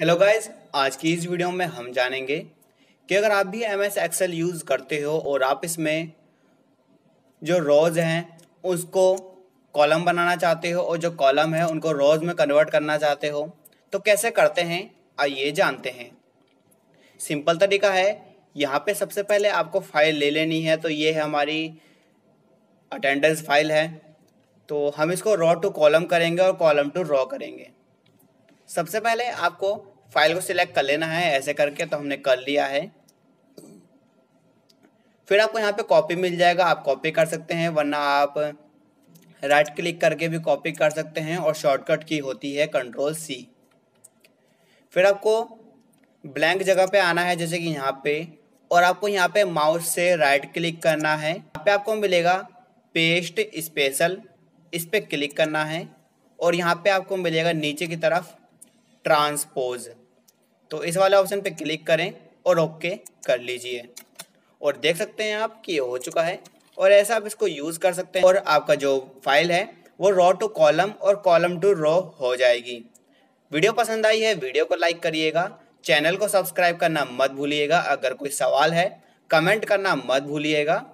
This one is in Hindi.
हेलो गाइस आज की इस वीडियो में हम जानेंगे कि अगर आप भी एम एस एक्सेल यूज़ करते हो और आप इसमें जो रोज़ हैं उसको कॉलम बनाना चाहते हो और जो कॉलम है उनको रोज़ में कन्वर्ट करना चाहते हो तो कैसे करते हैं आइए जानते हैं सिंपल तरीका है यहाँ पे सबसे पहले आपको फाइल ले लेनी है तो ये है हमारी अटेंडेंस फाइल है तो हम इसको रॉ टू कॉलम करेंगे और कॉलम टू रॉ करेंगे सबसे पहले आपको फाइल को सिलेक्ट कर लेना है ऐसे करके तो हमने कर लिया है फिर आपको यहाँ पे कॉपी मिल जाएगा आप कॉपी कर सकते हैं वरना आप राइट क्लिक करके भी कॉपी कर सकते हैं और शॉर्टकट की होती है कंट्रोल सी फिर आपको ब्लैंक जगह पे आना है जैसे कि यहाँ पे और आपको यहाँ पे माउस से राइट क्लिक करना है यहाँ पे आपको मिलेगा पेस्ट स्पेशल इस पर पे क्लिक करना है और यहाँ पे आपको मिलेगा नीचे की तरफ ट्रांसपोज तो इस वाले ऑप्शन पे क्लिक करें और ओके कर लीजिए और देख सकते हैं आप कि ये हो चुका है और ऐसा आप इसको यूज़ कर सकते हैं और आपका जो फाइल है वो रॉ टू कॉलम और कॉलम टू रॉ हो जाएगी वीडियो पसंद आई है वीडियो को लाइक करिएगा चैनल को सब्सक्राइब करना मत भूलिएगा अगर कोई सवाल है कमेंट करना मत भूलिएगा